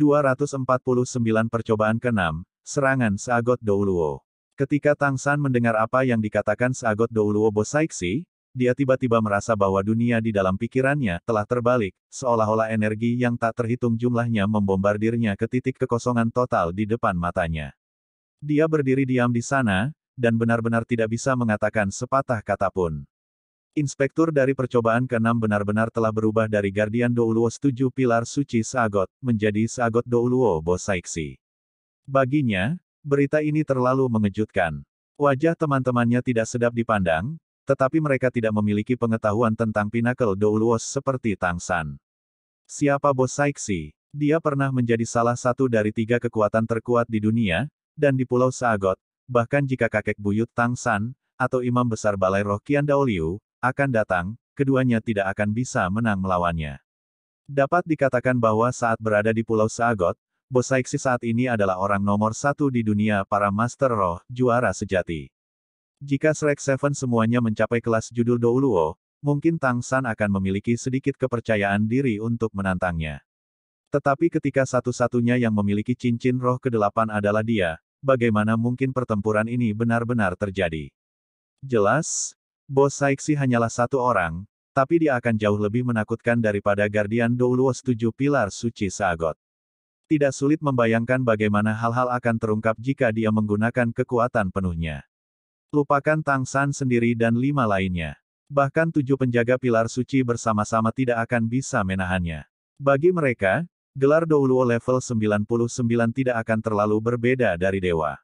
249 percobaan ke-6, serangan Sagot Douluo. Ketika Tang San mendengar apa yang dikatakan Sagot Douluo Bosaiksi, dia tiba-tiba merasa bahwa dunia di dalam pikirannya telah terbalik, seolah-olah energi yang tak terhitung jumlahnya membombardirnya ke titik kekosongan total di depan matanya. Dia berdiri diam di sana, dan benar-benar tidak bisa mengatakan sepatah kata pun. Inspektur dari percobaan ke-6 benar-benar telah berubah dari Guardian Douluo setuju pilar suci Saagot menjadi Saagot Douluo Bosaiksi. Baginya, berita ini terlalu mengejutkan. Wajah teman-temannya tidak sedap dipandang, tetapi mereka tidak memiliki pengetahuan tentang Pinnacle Douluo seperti Tang San. Siapa Bosaiksi? Dia pernah menjadi salah satu dari tiga kekuatan terkuat di dunia, dan di Pulau Saagot. bahkan jika kakek buyut Tang San, atau imam besar Balai Roh Kian Daoliu, akan datang, keduanya tidak akan bisa menang melawannya. Dapat dikatakan bahwa saat berada di Pulau Sagot, Bosaiksi saat ini adalah orang nomor satu di dunia para Master Roh, juara sejati. Jika Shrek Seven semuanya mencapai kelas judul Douluo, mungkin Tang San akan memiliki sedikit kepercayaan diri untuk menantangnya. Tetapi ketika satu-satunya yang memiliki cincin roh kedelapan adalah dia, bagaimana mungkin pertempuran ini benar-benar terjadi? Jelas, Bos Saiksi hanyalah satu orang, tapi dia akan jauh lebih menakutkan daripada Guardian Douluos tujuh pilar suci Sagot. Tidak sulit membayangkan bagaimana hal-hal akan terungkap jika dia menggunakan kekuatan penuhnya. Lupakan Tang San sendiri dan lima lainnya. Bahkan tujuh penjaga pilar suci bersama-sama tidak akan bisa menahannya. Bagi mereka, gelar Douluo level 99 tidak akan terlalu berbeda dari dewa.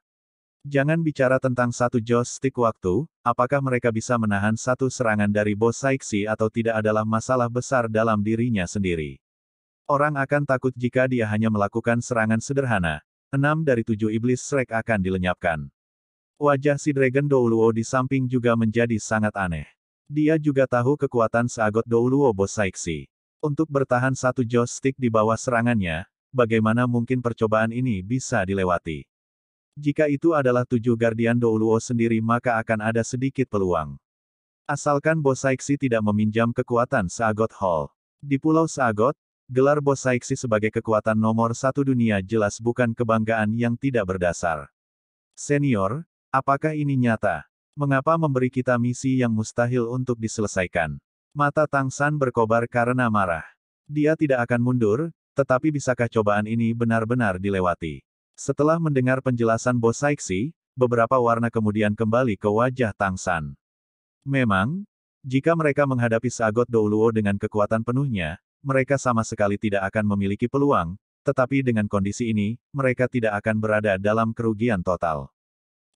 Jangan bicara tentang satu joystick waktu, apakah mereka bisa menahan satu serangan dari bos Saiksi atau tidak adalah masalah besar dalam dirinya sendiri. Orang akan takut jika dia hanya melakukan serangan sederhana. Enam dari tujuh iblis Shrek akan dilenyapkan. Wajah si Dragon Douluo di samping juga menjadi sangat aneh. Dia juga tahu kekuatan seagot Douluo bos Saiksi. Untuk bertahan satu joystick di bawah serangannya, bagaimana mungkin percobaan ini bisa dilewati? Jika itu adalah tujuh gardian Douluo sendiri maka akan ada sedikit peluang. Asalkan Bosaiksi tidak meminjam kekuatan Saagot Hall. Di Pulau Saagot, gelar Bosaiksi sebagai kekuatan nomor satu dunia jelas bukan kebanggaan yang tidak berdasar. Senior, apakah ini nyata? Mengapa memberi kita misi yang mustahil untuk diselesaikan? Mata Tang San berkobar karena marah. Dia tidak akan mundur, tetapi bisakah cobaan ini benar-benar dilewati? Setelah mendengar penjelasan bos Saiksi, beberapa warna kemudian kembali ke wajah Tang San. Memang, jika mereka menghadapi Sagot Douluo dengan kekuatan penuhnya, mereka sama sekali tidak akan memiliki peluang, tetapi dengan kondisi ini, mereka tidak akan berada dalam kerugian total.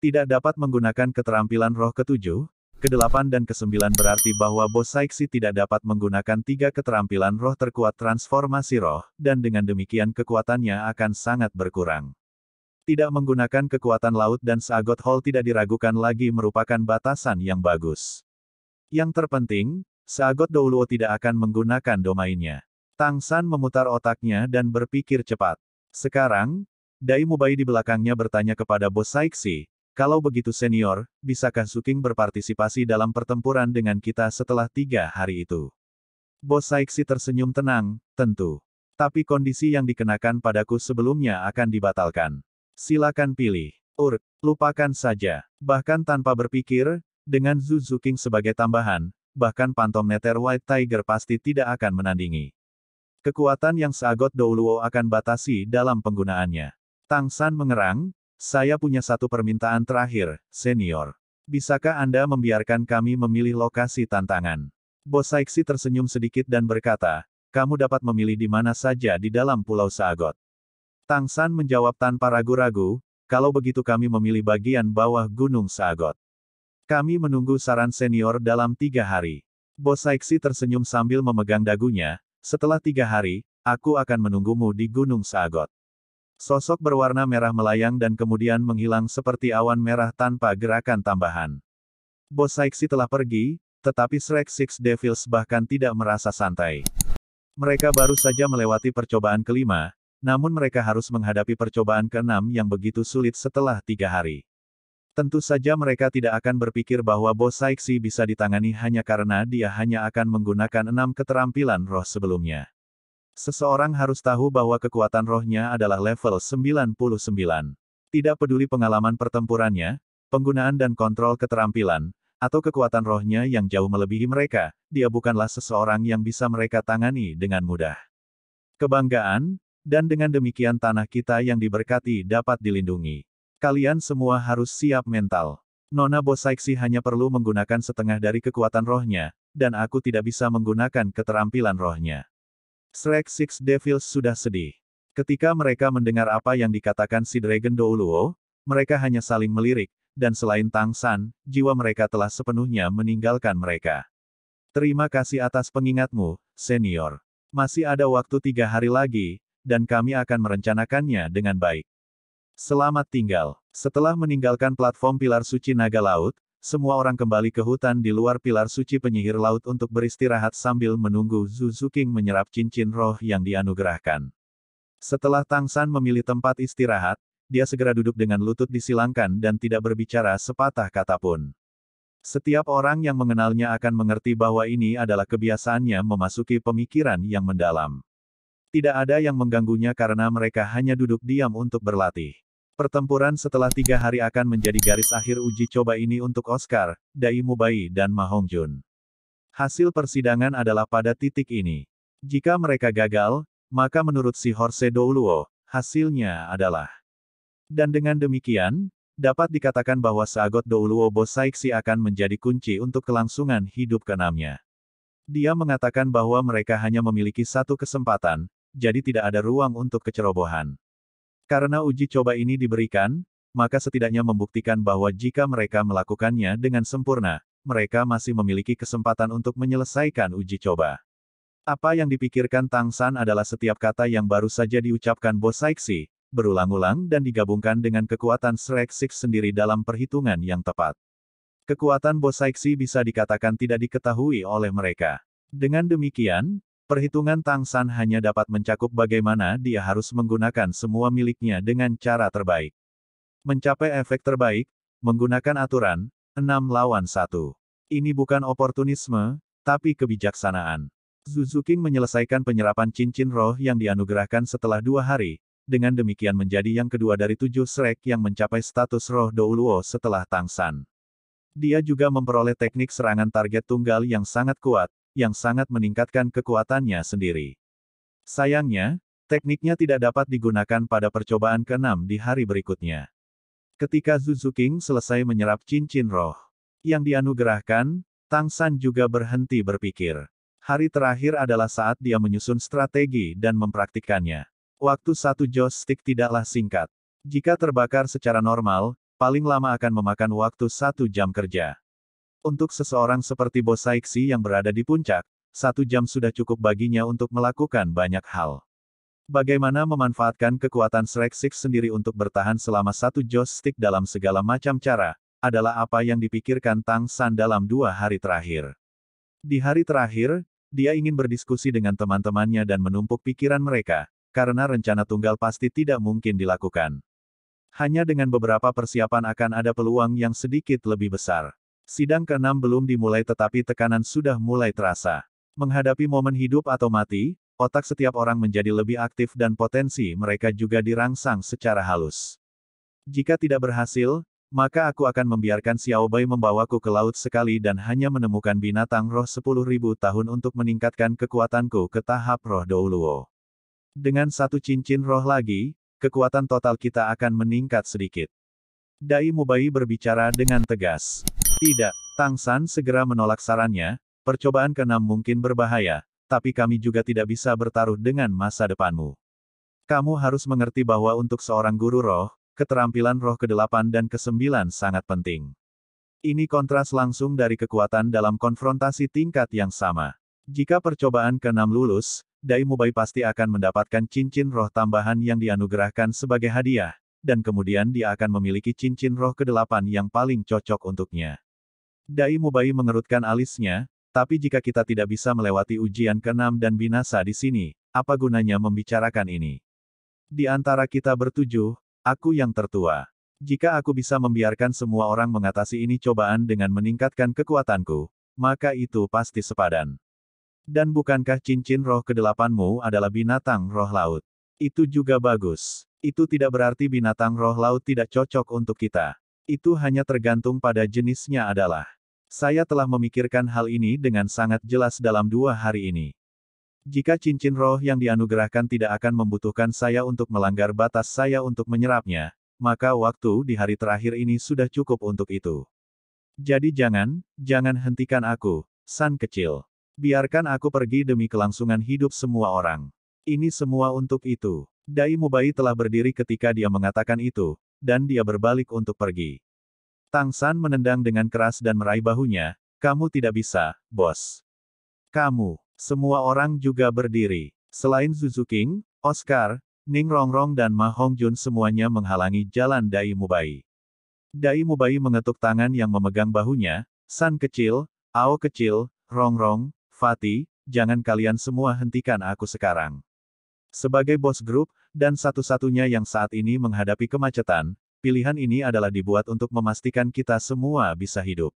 Tidak dapat menggunakan keterampilan roh ketujuh, kedelapan dan kesembilan berarti bahwa bos Saiksi tidak dapat menggunakan tiga keterampilan roh terkuat transformasi roh, dan dengan demikian kekuatannya akan sangat berkurang tidak menggunakan kekuatan laut dan Sagot Hall tidak diragukan lagi merupakan batasan yang bagus. Yang terpenting, Sagot Douluo tidak akan menggunakan domainnya. Tang San memutar otaknya dan berpikir cepat. Sekarang, Dai Mubai di belakangnya bertanya kepada bos Saiksi, kalau begitu senior, bisakah Suking berpartisipasi dalam pertempuran dengan kita setelah tiga hari itu? Bos Saiksi tersenyum tenang, tentu tapi kondisi yang dikenakan padaku sebelumnya akan dibatalkan. Silakan pilih. Ur, lupakan saja. Bahkan tanpa berpikir, dengan Zuzuking sebagai tambahan, bahkan Pantom Neter White Tiger pasti tidak akan menandingi. Kekuatan yang seagot Douluo akan batasi dalam penggunaannya. Tang San mengerang, saya punya satu permintaan terakhir, senior. Bisakah Anda membiarkan kami memilih lokasi tantangan? Bos Saiksi tersenyum sedikit dan berkata, kamu dapat memilih di mana saja di dalam Pulau saagot Tang San menjawab tanpa ragu-ragu, kalau begitu kami memilih bagian bawah Gunung Saagot. Kami menunggu saran senior dalam tiga hari. Bos Saiksi tersenyum sambil memegang dagunya, setelah tiga hari, aku akan menunggumu di Gunung Saagot. Sosok berwarna merah melayang dan kemudian menghilang seperti awan merah tanpa gerakan tambahan. Bos Saiksi telah pergi, tetapi Shrek Six Devils bahkan tidak merasa santai. Mereka baru saja melewati percobaan kelima, namun mereka harus menghadapi percobaan keenam yang begitu sulit setelah tiga hari. Tentu saja mereka tidak akan berpikir bahwa bos Saiksi bisa ditangani hanya karena dia hanya akan menggunakan enam keterampilan roh sebelumnya. Seseorang harus tahu bahwa kekuatan rohnya adalah level 99. Tidak peduli pengalaman pertempurannya, penggunaan dan kontrol keterampilan, atau kekuatan rohnya yang jauh melebihi mereka, dia bukanlah seseorang yang bisa mereka tangani dengan mudah. Kebanggaan, dan dengan demikian tanah kita yang diberkati dapat dilindungi. Kalian semua harus siap mental. Nona Bosaiksi hanya perlu menggunakan setengah dari kekuatan rohnya, dan aku tidak bisa menggunakan keterampilan rohnya. Shrek Six Devils sudah sedih. Ketika mereka mendengar apa yang dikatakan si Dragon Douluo, mereka hanya saling melirik, dan selain Tang San, jiwa mereka telah sepenuhnya meninggalkan mereka. Terima kasih atas pengingatmu, senior. Masih ada waktu tiga hari lagi, dan kami akan merencanakannya dengan baik. Selamat tinggal. Setelah meninggalkan platform Pilar Suci Naga Laut, semua orang kembali ke hutan di luar Pilar Suci Penyihir Laut untuk beristirahat sambil menunggu Zuzuking menyerap cincin roh yang dianugerahkan. Setelah Tang San memilih tempat istirahat, dia segera duduk dengan lutut disilangkan dan tidak berbicara sepatah kata pun. Setiap orang yang mengenalnya akan mengerti bahwa ini adalah kebiasaannya memasuki pemikiran yang mendalam. Tidak ada yang mengganggunya karena mereka hanya duduk diam untuk berlatih. Pertempuran setelah tiga hari akan menjadi garis akhir uji coba ini untuk Oscar, Dai Mubai dan Mahong Jun. Hasil persidangan adalah pada titik ini. Jika mereka gagal, maka menurut si Horse Douluo, hasilnya adalah. Dan dengan demikian, dapat dikatakan bahwa Sagot Douluo Bosaiksi akan menjadi kunci untuk kelangsungan hidup keenamnya. Dia mengatakan bahwa mereka hanya memiliki satu kesempatan, jadi tidak ada ruang untuk kecerobohan. Karena uji coba ini diberikan, maka setidaknya membuktikan bahwa jika mereka melakukannya dengan sempurna, mereka masih memiliki kesempatan untuk menyelesaikan uji coba. Apa yang dipikirkan Tang San adalah setiap kata yang baru saja diucapkan Bos Saiksi, berulang-ulang dan digabungkan dengan kekuatan Shrek Six sendiri dalam perhitungan yang tepat. Kekuatan Bos Saiksi bisa dikatakan tidak diketahui oleh mereka. Dengan demikian, Perhitungan Tang San hanya dapat mencakup bagaimana dia harus menggunakan semua miliknya dengan cara terbaik. Mencapai efek terbaik, menggunakan aturan, 6 lawan 1. Ini bukan oportunisme, tapi kebijaksanaan. Zuzuking menyelesaikan penyerapan cincin roh yang dianugerahkan setelah dua hari, dengan demikian menjadi yang kedua dari tujuh srek yang mencapai status roh Douluo setelah Tang San. Dia juga memperoleh teknik serangan target tunggal yang sangat kuat, yang sangat meningkatkan kekuatannya sendiri. Sayangnya, tekniknya tidak dapat digunakan pada percobaan keenam di hari berikutnya. Ketika Zuzuking selesai menyerap cincin roh yang dianugerahkan, Tang San juga berhenti berpikir. Hari terakhir adalah saat dia menyusun strategi dan mempraktikkannya. Waktu satu joystick tidaklah singkat. Jika terbakar secara normal, paling lama akan memakan waktu satu jam kerja. Untuk seseorang seperti bos Saiksi yang berada di puncak, satu jam sudah cukup baginya untuk melakukan banyak hal. Bagaimana memanfaatkan kekuatan Shrek sendiri untuk bertahan selama satu joystick dalam segala macam cara, adalah apa yang dipikirkan Tang San dalam dua hari terakhir. Di hari terakhir, dia ingin berdiskusi dengan teman-temannya dan menumpuk pikiran mereka, karena rencana tunggal pasti tidak mungkin dilakukan. Hanya dengan beberapa persiapan akan ada peluang yang sedikit lebih besar. Sidang ke-6 belum dimulai tetapi tekanan sudah mulai terasa. Menghadapi momen hidup atau mati, otak setiap orang menjadi lebih aktif dan potensi mereka juga dirangsang secara halus. Jika tidak berhasil, maka aku akan membiarkan Xiao Bai membawaku ke laut sekali dan hanya menemukan binatang roh 10.000 tahun untuk meningkatkan kekuatanku ke tahap roh Douluo. Dengan satu cincin roh lagi, kekuatan total kita akan meningkat sedikit. Dai Mubai berbicara dengan tegas. Tidak, Tang San segera menolak sarannya, percobaan keenam mungkin berbahaya, tapi kami juga tidak bisa bertaruh dengan masa depanmu. Kamu harus mengerti bahwa untuk seorang guru roh, keterampilan roh ke-8 dan ke-9 sangat penting. Ini kontras langsung dari kekuatan dalam konfrontasi tingkat yang sama. Jika percobaan ke-6 lulus, Dai Mubai pasti akan mendapatkan cincin roh tambahan yang dianugerahkan sebagai hadiah, dan kemudian dia akan memiliki cincin roh ke-8 yang paling cocok untuknya. Dai Mubai mengerutkan alisnya, tapi jika kita tidak bisa melewati ujian keenam dan binasa di sini, apa gunanya membicarakan ini? Di antara kita bertujuh, aku yang tertua. Jika aku bisa membiarkan semua orang mengatasi ini cobaan dengan meningkatkan kekuatanku, maka itu pasti sepadan. Dan bukankah cincin roh kedelapanmu adalah binatang roh laut? Itu juga bagus. Itu tidak berarti binatang roh laut tidak cocok untuk kita. Itu hanya tergantung pada jenisnya adalah. Saya telah memikirkan hal ini dengan sangat jelas dalam dua hari ini. Jika cincin roh yang dianugerahkan tidak akan membutuhkan saya untuk melanggar batas saya untuk menyerapnya, maka waktu di hari terakhir ini sudah cukup untuk itu. Jadi jangan, jangan hentikan aku, San kecil. Biarkan aku pergi demi kelangsungan hidup semua orang. Ini semua untuk itu. Dai Mubai telah berdiri ketika dia mengatakan itu, dan dia berbalik untuk pergi. Tang San menendang dengan keras dan meraih bahunya, kamu tidak bisa, bos. Kamu, semua orang juga berdiri. Selain Zuzu King, Oscar, Ning Rongrong dan Ma Hongjun semuanya menghalangi jalan Dai Mubai. Dai Mubai mengetuk tangan yang memegang bahunya, San kecil, Ao kecil, Rongrong, Fatih, jangan kalian semua hentikan aku sekarang. Sebagai bos grup, dan satu-satunya yang saat ini menghadapi kemacetan, Pilihan ini adalah dibuat untuk memastikan kita semua bisa hidup.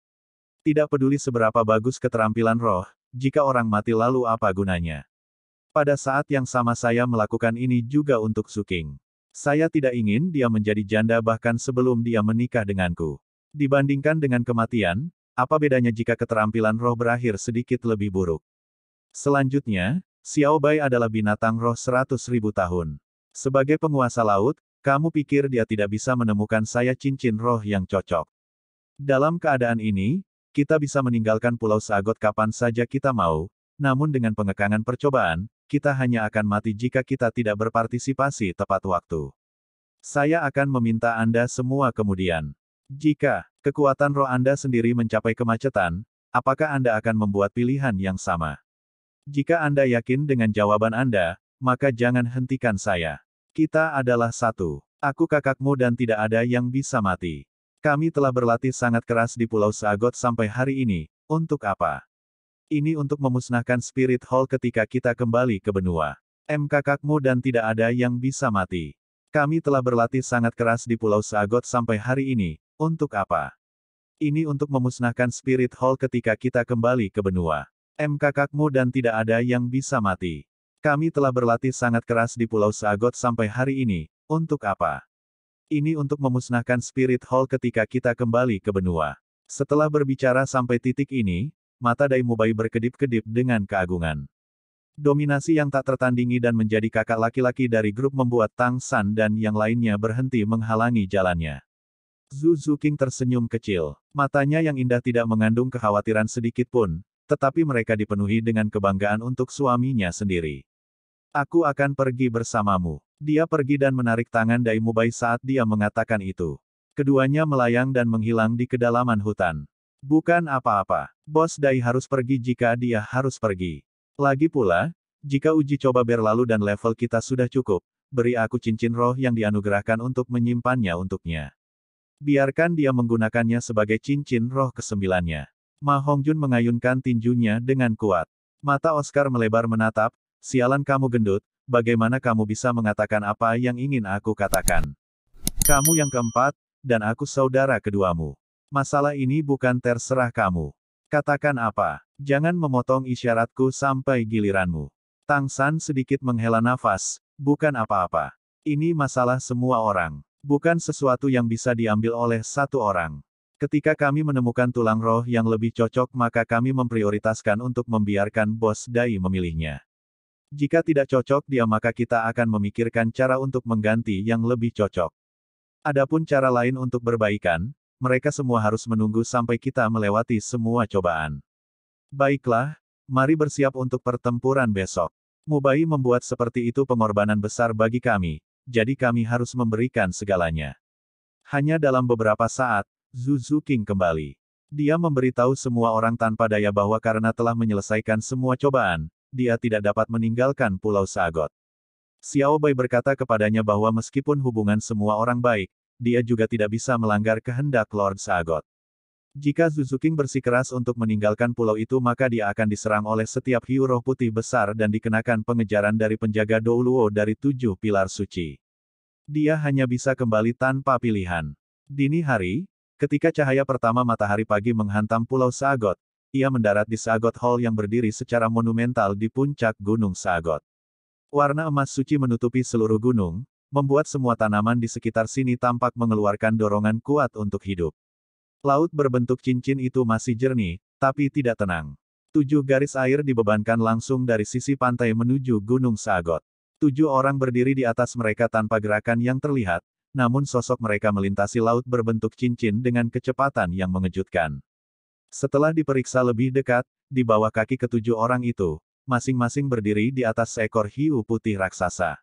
Tidak peduli seberapa bagus keterampilan roh, jika orang mati lalu apa gunanya? Pada saat yang sama saya melakukan ini juga untuk Suking. Saya tidak ingin dia menjadi janda bahkan sebelum dia menikah denganku. Dibandingkan dengan kematian, apa bedanya jika keterampilan roh berakhir sedikit lebih buruk? Selanjutnya, Xiaobai adalah binatang roh seratus ribu tahun. Sebagai penguasa laut, kamu pikir dia tidak bisa menemukan saya cincin roh yang cocok? Dalam keadaan ini, kita bisa meninggalkan Pulau Sagot kapan saja kita mau, namun dengan pengekangan percobaan, kita hanya akan mati jika kita tidak berpartisipasi tepat waktu. Saya akan meminta Anda semua kemudian. Jika kekuatan roh Anda sendiri mencapai kemacetan, apakah Anda akan membuat pilihan yang sama? Jika Anda yakin dengan jawaban Anda, maka jangan hentikan saya. Kita adalah satu. Aku kakakmu dan tidak ada yang bisa mati. Kami telah berlatih sangat keras di Pulau Sagot sampai hari ini, untuk apa? Ini untuk memusnahkan Spirit Hall ketika kita kembali ke benua. M kakakmu dan tidak ada yang bisa mati. Kami telah berlatih sangat keras di Pulau Sagot sampai hari ini, untuk apa? Ini untuk memusnahkan Spirit Hall ketika kita kembali ke benua. M kakakmu dan tidak ada yang bisa mati. Kami telah berlatih sangat keras di Pulau Sagot sampai hari ini, untuk apa? Ini untuk memusnahkan Spirit Hall ketika kita kembali ke benua. Setelah berbicara sampai titik ini, mata Daimubai berkedip-kedip dengan keagungan. Dominasi yang tak tertandingi dan menjadi kakak laki-laki dari grup membuat Tang San dan yang lainnya berhenti menghalangi jalannya. Zhu King tersenyum kecil. Matanya yang indah tidak mengandung kekhawatiran sedikit pun, tetapi mereka dipenuhi dengan kebanggaan untuk suaminya sendiri. Aku akan pergi bersamamu. Dia pergi dan menarik tangan Dai Mubai saat dia mengatakan itu. Keduanya melayang dan menghilang di kedalaman hutan. Bukan apa-apa. Bos Dai harus pergi jika dia harus pergi. Lagi pula, jika uji coba berlalu dan level kita sudah cukup, beri aku cincin roh yang dianugerahkan untuk menyimpannya untuknya. Biarkan dia menggunakannya sebagai cincin roh kesembilannya. Ma Hongjun mengayunkan tinjunya dengan kuat. Mata Oscar melebar menatap, Sialan kamu gendut, bagaimana kamu bisa mengatakan apa yang ingin aku katakan? Kamu yang keempat, dan aku saudara keduamu. Masalah ini bukan terserah kamu. Katakan apa? Jangan memotong isyaratku sampai giliranmu. Tang San sedikit menghela nafas, bukan apa-apa. Ini masalah semua orang. Bukan sesuatu yang bisa diambil oleh satu orang. Ketika kami menemukan tulang roh yang lebih cocok maka kami memprioritaskan untuk membiarkan bos Dai memilihnya. Jika tidak cocok dia maka kita akan memikirkan cara untuk mengganti yang lebih cocok. Adapun cara lain untuk berbaikan, mereka semua harus menunggu sampai kita melewati semua cobaan. Baiklah, mari bersiap untuk pertempuran besok. Mubai membuat seperti itu pengorbanan besar bagi kami, jadi kami harus memberikan segalanya. Hanya dalam beberapa saat, Zuzu King kembali. Dia memberitahu semua orang tanpa daya bahwa karena telah menyelesaikan semua cobaan, dia tidak dapat meninggalkan Pulau Sagot. Xiao Bai berkata kepadanya bahwa meskipun hubungan semua orang baik, dia juga tidak bisa melanggar kehendak Lord Sagot. Jika Zuzuking bersikeras untuk meninggalkan pulau itu maka dia akan diserang oleh setiap hiu roh putih besar dan dikenakan pengejaran dari penjaga Douluo dari tujuh pilar suci. Dia hanya bisa kembali tanpa pilihan. Dini hari, ketika cahaya pertama matahari pagi menghantam pulau Sagot, ia mendarat di Sagot Hall yang berdiri secara monumental di puncak Gunung Sagot. Warna emas suci menutupi seluruh gunung, membuat semua tanaman di sekitar sini tampak mengeluarkan dorongan kuat untuk hidup. Laut berbentuk cincin itu masih jernih, tapi tidak tenang. Tujuh garis air dibebankan langsung dari sisi pantai menuju Gunung Sagot. Tujuh orang berdiri di atas mereka tanpa gerakan yang terlihat, namun sosok mereka melintasi laut berbentuk cincin dengan kecepatan yang mengejutkan. Setelah diperiksa lebih dekat, di bawah kaki ketujuh orang itu, masing-masing berdiri di atas seekor hiu putih raksasa.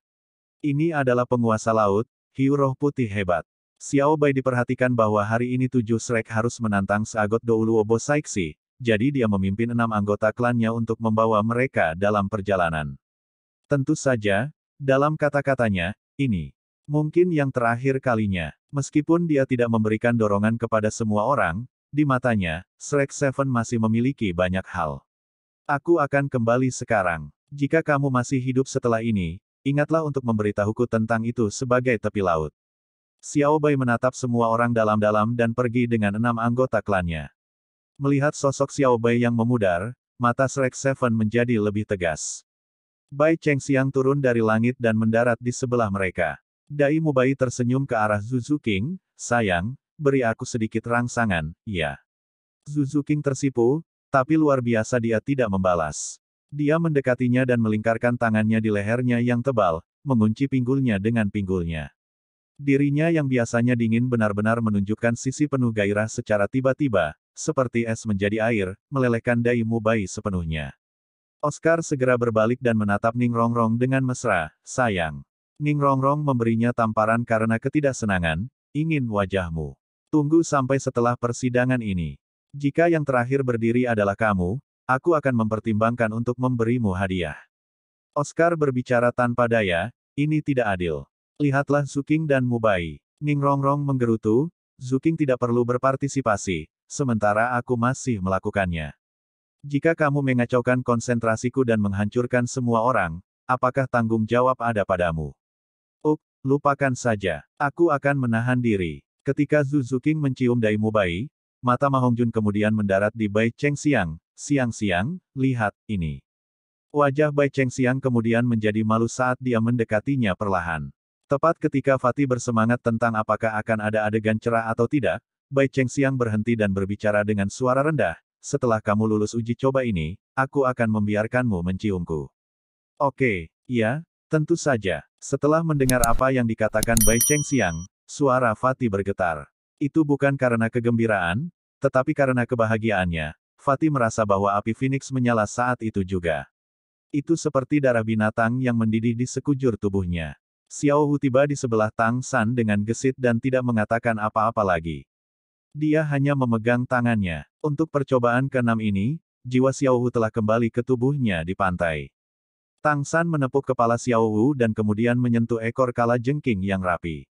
Ini adalah penguasa laut, hiu roh putih hebat. Xiao Bai diperhatikan bahwa hari ini tujuh srek harus menantang Sagot Douluobo Saiksi, jadi dia memimpin enam anggota klannya untuk membawa mereka dalam perjalanan. Tentu saja, dalam kata-katanya, ini mungkin yang terakhir kalinya. Meskipun dia tidak memberikan dorongan kepada semua orang, di matanya, Shrek Seven masih memiliki banyak hal. Aku akan kembali sekarang. Jika kamu masih hidup setelah ini, ingatlah untuk memberitahuku tentang itu sebagai tepi laut. Xiao Bai menatap semua orang dalam-dalam dan pergi dengan enam anggota klannya. Melihat sosok Xiao Bai yang memudar, mata Shrek Seven menjadi lebih tegas. Bai Cheng Xiang turun dari langit dan mendarat di sebelah mereka. Dai Mubai tersenyum ke arah Zuzu King, sayang, beri aku sedikit rangsangan, ya. Zuzu King tersipu, tapi luar biasa dia tidak membalas. Dia mendekatinya dan melingkarkan tangannya di lehernya yang tebal, mengunci pinggulnya dengan pinggulnya. Dirinya yang biasanya dingin benar-benar menunjukkan sisi penuh gairah secara tiba-tiba, seperti es menjadi air, melelehkan dai mubai sepenuhnya. Oscar segera berbalik dan menatap Ning Rongrong dengan mesra, sayang. Ning Rongrong memberinya tamparan karena ketidaksenangan, ingin wajahmu. Tunggu sampai setelah persidangan ini. Jika yang terakhir berdiri adalah kamu, aku akan mempertimbangkan untuk memberimu hadiah. Oscar berbicara tanpa daya, ini tidak adil. Lihatlah Zuking dan Mubai. Ning Rongrong menggerutu, Zuking tidak perlu berpartisipasi, sementara aku masih melakukannya. Jika kamu mengacaukan konsentrasiku dan menghancurkan semua orang, apakah tanggung jawab ada padamu? Up, lupakan saja. Aku akan menahan diri. Ketika Zhu Zuking mencium Dai Mubai, mata Mahongjun kemudian mendarat di Bai Cheng Siang, siang-siang, lihat, ini. Wajah Bai Cheng Siang kemudian menjadi malu saat dia mendekatinya perlahan. Tepat ketika Fatih bersemangat tentang apakah akan ada adegan cerah atau tidak, Bai Cheng Siang berhenti dan berbicara dengan suara rendah, setelah kamu lulus uji coba ini, aku akan membiarkanmu menciumku. Oke, ya, tentu saja. Setelah mendengar apa yang dikatakan Bai Cheng Siang, Suara Fatih bergetar. Itu bukan karena kegembiraan, tetapi karena kebahagiaannya. Fatih merasa bahwa api Phoenix menyala saat itu juga. Itu seperti darah binatang yang mendidih di sekujur tubuhnya. Xiao Hu tiba di sebelah Tang San dengan gesit dan tidak mengatakan apa-apa lagi. Dia hanya memegang tangannya. Untuk percobaan keenam ini, jiwa Xiao Hu telah kembali ke tubuhnya di pantai. Tang San menepuk kepala Xiao Hu dan kemudian menyentuh ekor kala jengking yang rapi.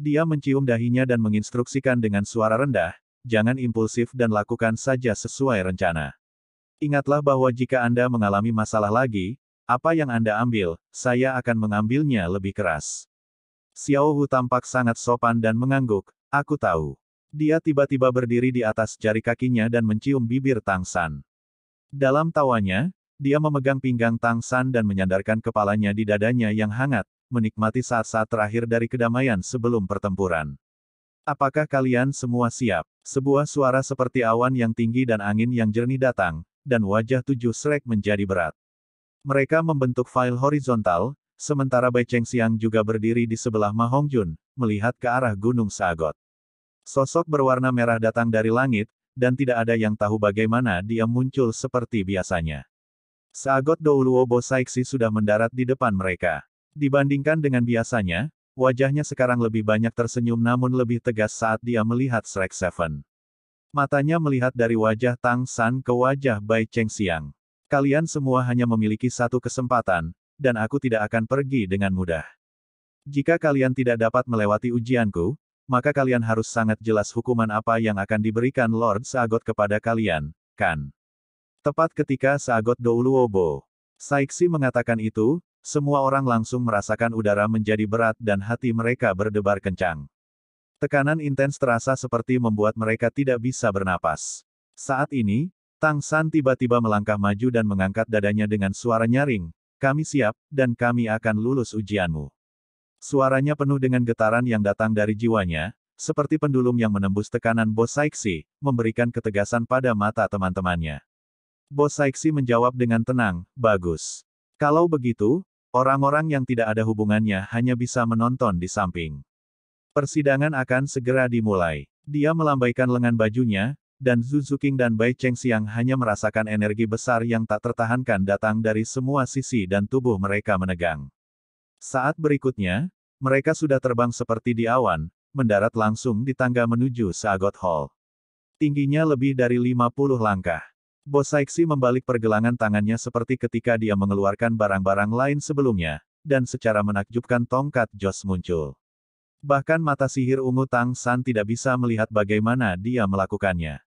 Dia mencium dahinya dan menginstruksikan dengan suara rendah, jangan impulsif dan lakukan saja sesuai rencana. Ingatlah bahwa jika Anda mengalami masalah lagi, apa yang Anda ambil, saya akan mengambilnya lebih keras. Xiao Hu tampak sangat sopan dan mengangguk, aku tahu. Dia tiba-tiba berdiri di atas jari kakinya dan mencium bibir Tang San. Dalam tawanya, dia memegang pinggang Tang San dan menyandarkan kepalanya di dadanya yang hangat, menikmati saat-saat terakhir dari kedamaian sebelum pertempuran. Apakah kalian semua siap? Sebuah suara seperti awan yang tinggi dan angin yang jernih datang, dan wajah tujuh srek menjadi berat. Mereka membentuk file horizontal, sementara Bai Cheng Xiang juga berdiri di sebelah Ma Hongjun, melihat ke arah Gunung Sagot. Sosok berwarna merah datang dari langit, dan tidak ada yang tahu bagaimana dia muncul seperti biasanya. Sagot Douluo Bosaiksi sudah mendarat di depan mereka. Dibandingkan dengan biasanya, wajahnya sekarang lebih banyak tersenyum namun lebih tegas saat dia melihat Shrek Seven. Matanya melihat dari wajah Tang San ke wajah Bai Cheng Xiang. Kalian semua hanya memiliki satu kesempatan, dan aku tidak akan pergi dengan mudah. Jika kalian tidak dapat melewati ujianku, maka kalian harus sangat jelas hukuman apa yang akan diberikan Lord Sagot kepada kalian, kan? Tepat ketika Sagot Douluobo. Saiksi mengatakan itu, semua orang langsung merasakan udara menjadi berat dan hati mereka berdebar kencang. Tekanan intens terasa seperti membuat mereka tidak bisa bernapas. Saat ini, Tang San tiba-tiba melangkah maju dan mengangkat dadanya dengan suara nyaring, kami siap, dan kami akan lulus ujianmu. Suaranya penuh dengan getaran yang datang dari jiwanya, seperti pendulum yang menembus tekanan bos Saiksi, memberikan ketegasan pada mata teman-temannya. Bos Saiksi menjawab dengan tenang, bagus. Kalau begitu, Orang-orang yang tidak ada hubungannya hanya bisa menonton di samping. Persidangan akan segera dimulai. Dia melambaikan lengan bajunya, dan Zhu dan Bai Chengxiang hanya merasakan energi besar yang tak tertahankan datang dari semua sisi dan tubuh mereka menegang. Saat berikutnya, mereka sudah terbang seperti di awan, mendarat langsung di tangga menuju Sagot Hall. Tingginya lebih dari 50 langkah. Bos Saiksi membalik pergelangan tangannya seperti ketika dia mengeluarkan barang-barang lain sebelumnya, dan secara menakjubkan tongkat Jos muncul. Bahkan mata sihir ungu Tang San tidak bisa melihat bagaimana dia melakukannya.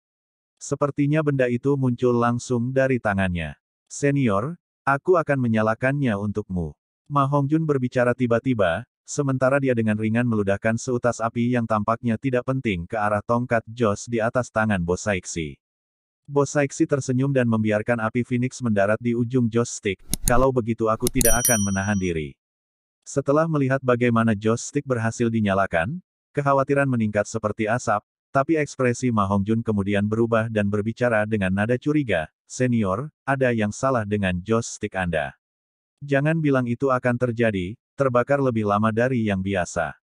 Sepertinya benda itu muncul langsung dari tangannya. Senior, aku akan menyalakannya untukmu. Ma Hongjun berbicara tiba-tiba, sementara dia dengan ringan meludahkan seutas api yang tampaknya tidak penting ke arah tongkat Jos di atas tangan bos Saiksi. Bos Saiksi tersenyum dan membiarkan api Phoenix mendarat di ujung Joss Stick. Kalau begitu aku tidak akan menahan diri. Setelah melihat bagaimana Joss Stick berhasil dinyalakan, kekhawatiran meningkat seperti asap, tapi ekspresi Ma Jun kemudian berubah dan berbicara dengan nada curiga, Senior, ada yang salah dengan Joss Stick Anda. Jangan bilang itu akan terjadi, terbakar lebih lama dari yang biasa.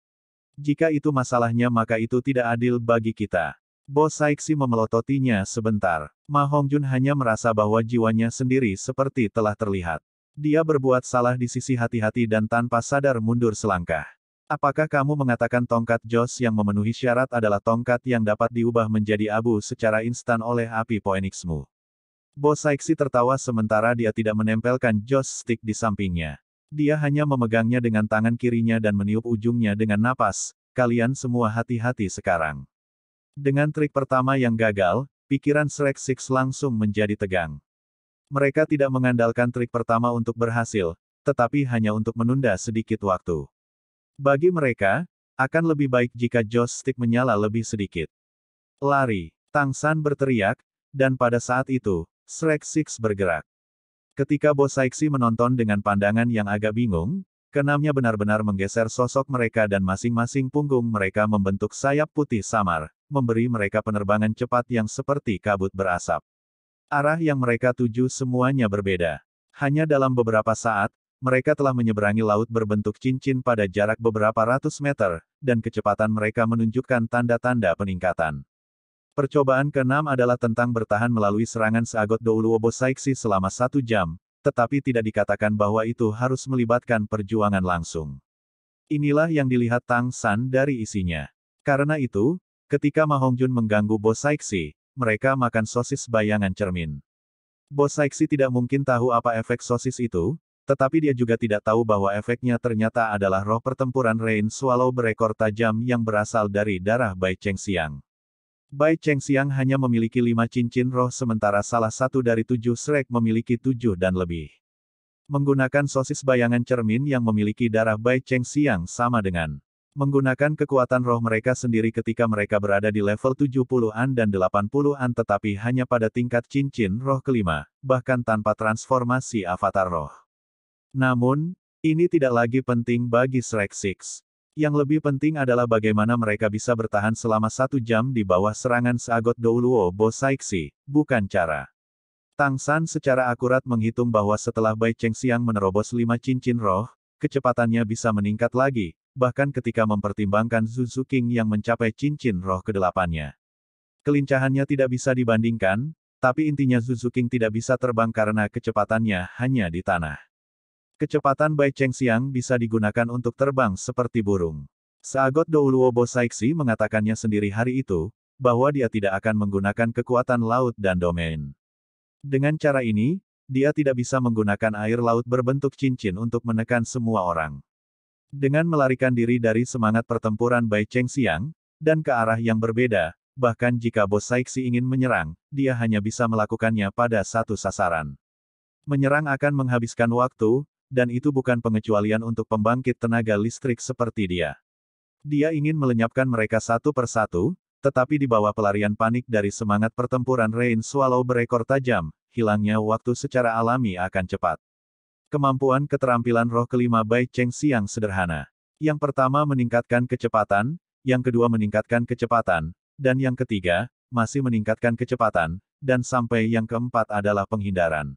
Jika itu masalahnya maka itu tidak adil bagi kita. Bos Saiksi memelototinya sebentar. Ma Hongjun hanya merasa bahwa jiwanya sendiri seperti telah terlihat. Dia berbuat salah di sisi hati-hati dan tanpa sadar mundur selangkah. Apakah kamu mengatakan tongkat Jos yang memenuhi syarat adalah tongkat yang dapat diubah menjadi abu secara instan oleh api poenixmu? Bos Saiksi tertawa sementara dia tidak menempelkan Jos stick di sampingnya. Dia hanya memegangnya dengan tangan kirinya dan meniup ujungnya dengan napas. Kalian semua hati-hati sekarang. Dengan trik pertama yang gagal, pikiran Shrek Six langsung menjadi tegang. Mereka tidak mengandalkan trik pertama untuk berhasil, tetapi hanya untuk menunda sedikit waktu. Bagi mereka, akan lebih baik jika Josh Stick menyala lebih sedikit. Lari, Tang San berteriak, dan pada saat itu, Shrek Six bergerak. Ketika Bosaiksi menonton dengan pandangan yang agak bingung, kenamnya benar-benar menggeser sosok mereka dan masing-masing punggung mereka membentuk sayap putih samar memberi mereka penerbangan cepat yang seperti kabut berasap. Arah yang mereka tuju semuanya berbeda. Hanya dalam beberapa saat, mereka telah menyeberangi laut berbentuk cincin pada jarak beberapa ratus meter, dan kecepatan mereka menunjukkan tanda-tanda peningkatan. Percobaan keenam adalah tentang bertahan melalui serangan seagot Douluobo Saiksi selama satu jam, tetapi tidak dikatakan bahwa itu harus melibatkan perjuangan langsung. Inilah yang dilihat Tang San dari isinya. Karena itu, Ketika Mahongjun mengganggu bos Saiksi, mereka makan sosis bayangan cermin. Bos Saiksi tidak mungkin tahu apa efek sosis itu, tetapi dia juga tidak tahu bahwa efeknya ternyata adalah roh pertempuran Rain Swallow berekor tajam yang berasal dari darah Bai Cheng Xiang. Bai Cheng Xiang hanya memiliki lima cincin roh sementara salah satu dari tujuh Shrek memiliki tujuh dan lebih. Menggunakan sosis bayangan cermin yang memiliki darah Bai Cheng Xiang sama dengan menggunakan kekuatan roh mereka sendiri ketika mereka berada di level 70-an dan 80-an tetapi hanya pada tingkat cincin roh kelima, bahkan tanpa transformasi avatar roh. Namun, ini tidak lagi penting bagi Shrek Six. Yang lebih penting adalah bagaimana mereka bisa bertahan selama satu jam di bawah serangan seagot Douluo Bo Saixi, bukan cara. Tang San secara akurat menghitung bahwa setelah Bai Cheng Siang menerobos lima cincin roh, kecepatannya bisa meningkat lagi, bahkan ketika mempertimbangkan Zuzu King yang mencapai cincin roh kedelapannya. Kelincahannya tidak bisa dibandingkan, tapi intinya Zuzu King tidak bisa terbang karena kecepatannya hanya di tanah. Kecepatan Bai Cheng Xiang bisa digunakan untuk terbang seperti burung. Sagot Douluobo Saiksi mengatakannya sendiri hari itu, bahwa dia tidak akan menggunakan kekuatan laut dan domain. Dengan cara ini, dia tidak bisa menggunakan air laut berbentuk cincin untuk menekan semua orang. Dengan melarikan diri dari semangat pertempuran Bai Cheng Xiang, dan ke arah yang berbeda, bahkan jika bos Saiksi ingin menyerang, dia hanya bisa melakukannya pada satu sasaran. Menyerang akan menghabiskan waktu, dan itu bukan pengecualian untuk pembangkit tenaga listrik seperti dia. Dia ingin melenyapkan mereka satu per satu, tetapi di bawah pelarian panik dari semangat pertempuran Rain Swallow berekor tajam, hilangnya waktu secara alami akan cepat. Kemampuan keterampilan roh kelima Bai Cheng Xiang sederhana. Yang pertama meningkatkan kecepatan, yang kedua meningkatkan kecepatan, dan yang ketiga, masih meningkatkan kecepatan, dan sampai yang keempat adalah penghindaran.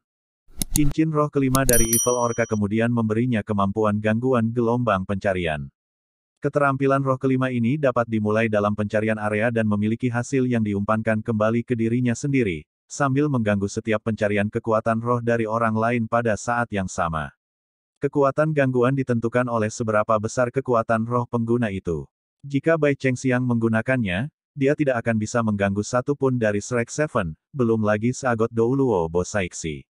Cincin roh kelima dari Evil Orca kemudian memberinya kemampuan gangguan gelombang pencarian. Keterampilan roh kelima ini dapat dimulai dalam pencarian area dan memiliki hasil yang diumpankan kembali ke dirinya sendiri, sambil mengganggu setiap pencarian kekuatan roh dari orang lain pada saat yang sama. Kekuatan gangguan ditentukan oleh seberapa besar kekuatan roh pengguna itu. Jika Bai Cheng Xiang menggunakannya, dia tidak akan bisa mengganggu satupun dari Shrek Seven, belum lagi Seagot Douluo Bosaiksi.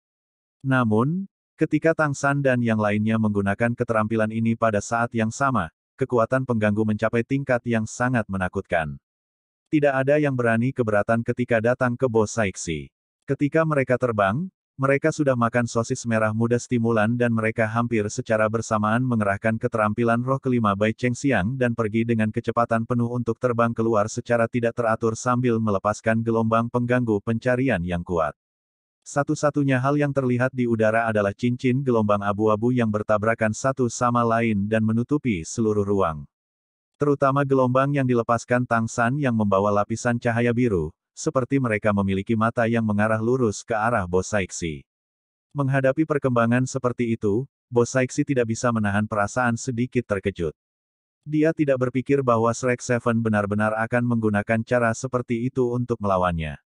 Namun, ketika Tang San dan yang lainnya menggunakan keterampilan ini pada saat yang sama, kekuatan pengganggu mencapai tingkat yang sangat menakutkan. Tidak ada yang berani keberatan ketika datang ke Bos Saiksi. Ketika mereka terbang, mereka sudah makan sosis merah muda stimulan dan mereka hampir secara bersamaan mengerahkan keterampilan roh kelima Bai Cheng Xiang dan pergi dengan kecepatan penuh untuk terbang keluar secara tidak teratur sambil melepaskan gelombang pengganggu pencarian yang kuat. Satu-satunya hal yang terlihat di udara adalah cincin gelombang abu-abu yang bertabrakan satu sama lain dan menutupi seluruh ruang. Terutama gelombang yang dilepaskan Tang San yang membawa lapisan cahaya biru, seperti mereka memiliki mata yang mengarah lurus ke arah Bosaiksi. Menghadapi perkembangan seperti itu, Bosaiksi tidak bisa menahan perasaan sedikit terkejut. Dia tidak berpikir bahwa Shrek Seven benar-benar akan menggunakan cara seperti itu untuk melawannya.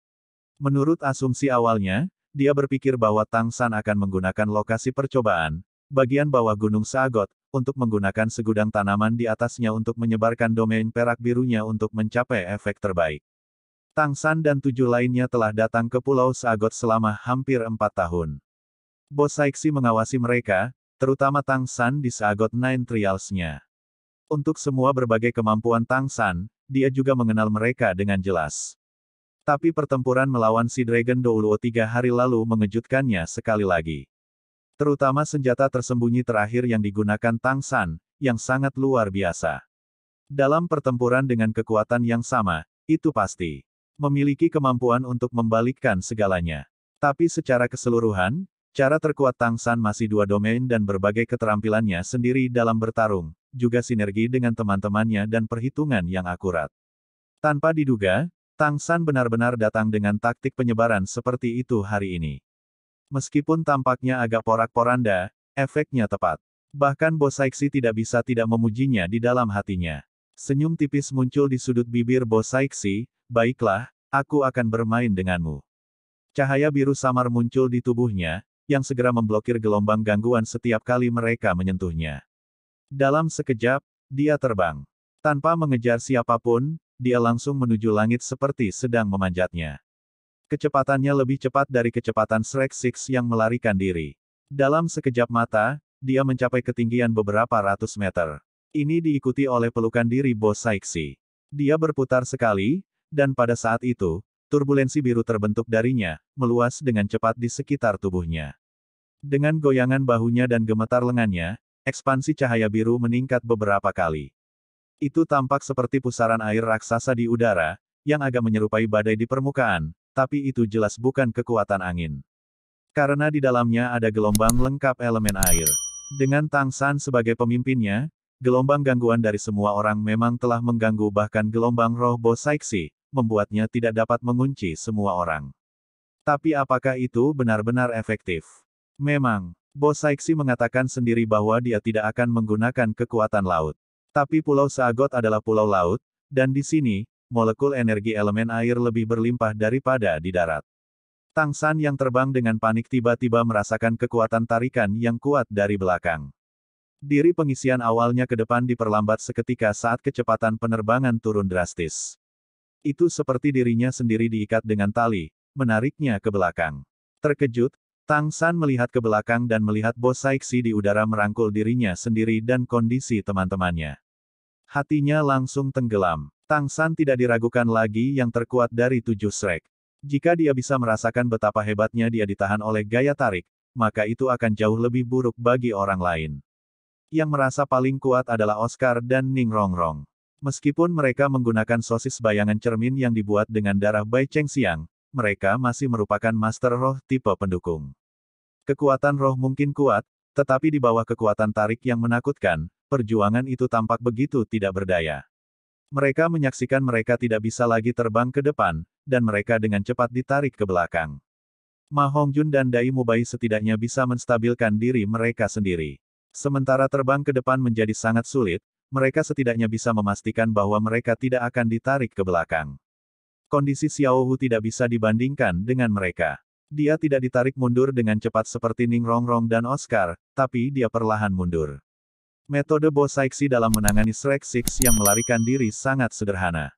Menurut asumsi awalnya, dia berpikir bahwa Tang San akan menggunakan lokasi percobaan, bagian bawah Gunung Sagot, untuk menggunakan segudang tanaman di atasnya untuk menyebarkan domain perak birunya untuk mencapai efek terbaik. Tang San dan tujuh lainnya telah datang ke Pulau Sagot selama hampir empat tahun. Bos Saiksi mengawasi mereka, terutama Tang San di Sagot Nine Trials-nya. Untuk semua berbagai kemampuan Tang San, dia juga mengenal mereka dengan jelas. Tapi pertempuran melawan si Dragon Douluo tiga hari lalu mengejutkannya sekali lagi. Terutama senjata tersembunyi terakhir yang digunakan Tang San, yang sangat luar biasa. Dalam pertempuran dengan kekuatan yang sama, itu pasti. Memiliki kemampuan untuk membalikkan segalanya. Tapi secara keseluruhan, cara terkuat Tang San masih dua domain dan berbagai keterampilannya sendiri dalam bertarung, juga sinergi dengan teman-temannya dan perhitungan yang akurat. Tanpa diduga, Tang San benar-benar datang dengan taktik penyebaran seperti itu hari ini. Meskipun tampaknya agak porak-poranda, efeknya tepat. Bahkan Bo Saiksi tidak bisa tidak memujinya di dalam hatinya. Senyum tipis muncul di sudut bibir Bo Saiksi, baiklah, aku akan bermain denganmu. Cahaya biru samar muncul di tubuhnya, yang segera memblokir gelombang gangguan setiap kali mereka menyentuhnya. Dalam sekejap, dia terbang. Tanpa mengejar siapapun, dia langsung menuju langit seperti sedang memanjatnya. Kecepatannya lebih cepat dari kecepatan Shrek Six yang melarikan diri. Dalam sekejap mata, dia mencapai ketinggian beberapa ratus meter. Ini diikuti oleh pelukan diri bos Saiksi. Dia berputar sekali, dan pada saat itu, turbulensi biru terbentuk darinya, meluas dengan cepat di sekitar tubuhnya. Dengan goyangan bahunya dan gemetar lengannya, ekspansi cahaya biru meningkat beberapa kali. Itu tampak seperti pusaran air raksasa di udara, yang agak menyerupai badai di permukaan, tapi itu jelas bukan kekuatan angin. Karena di dalamnya ada gelombang lengkap elemen air. Dengan Tang San sebagai pemimpinnya, gelombang gangguan dari semua orang memang telah mengganggu bahkan gelombang roh Bosaiksi, membuatnya tidak dapat mengunci semua orang. Tapi apakah itu benar-benar efektif? Memang, Bosaiksi mengatakan sendiri bahwa dia tidak akan menggunakan kekuatan laut. Tapi Pulau Saagot adalah pulau laut, dan di sini, molekul energi elemen air lebih berlimpah daripada di darat. Tang San yang terbang dengan panik tiba-tiba merasakan kekuatan tarikan yang kuat dari belakang. Diri pengisian awalnya ke depan diperlambat seketika saat kecepatan penerbangan turun drastis. Itu seperti dirinya sendiri diikat dengan tali, menariknya ke belakang. Terkejut, Tang San melihat ke belakang dan melihat bos Saiksi di udara merangkul dirinya sendiri dan kondisi teman-temannya. Hatinya langsung tenggelam. Tang San tidak diragukan lagi yang terkuat dari tujuh srek. Jika dia bisa merasakan betapa hebatnya dia ditahan oleh gaya tarik, maka itu akan jauh lebih buruk bagi orang lain. Yang merasa paling kuat adalah Oscar dan Ning Rongrong. Meskipun mereka menggunakan sosis bayangan cermin yang dibuat dengan darah Bai Cheng Xiang, mereka masih merupakan master roh tipe pendukung. Kekuatan roh mungkin kuat, tetapi di bawah kekuatan tarik yang menakutkan, perjuangan itu tampak begitu tidak berdaya. Mereka menyaksikan mereka tidak bisa lagi terbang ke depan, dan mereka dengan cepat ditarik ke belakang. Ma Hongjun dan Dai Mubai setidaknya bisa menstabilkan diri mereka sendiri. Sementara terbang ke depan menjadi sangat sulit, mereka setidaknya bisa memastikan bahwa mereka tidak akan ditarik ke belakang. Kondisi Xiao Hu tidak bisa dibandingkan dengan mereka. Dia tidak ditarik mundur dengan cepat seperti Ning Rongrong dan Oscar, tapi dia perlahan mundur. Metode Bosaiksi dalam menangani Shrek Six yang melarikan diri sangat sederhana.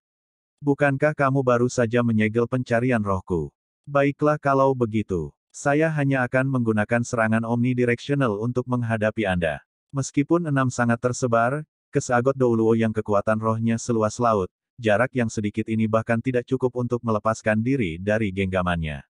Bukankah kamu baru saja menyegel pencarian rohku? Baiklah kalau begitu. Saya hanya akan menggunakan serangan omnidirectional untuk menghadapi Anda. Meskipun enam sangat tersebar, kesagot Douluo yang kekuatan rohnya seluas laut, jarak yang sedikit ini bahkan tidak cukup untuk melepaskan diri dari genggamannya.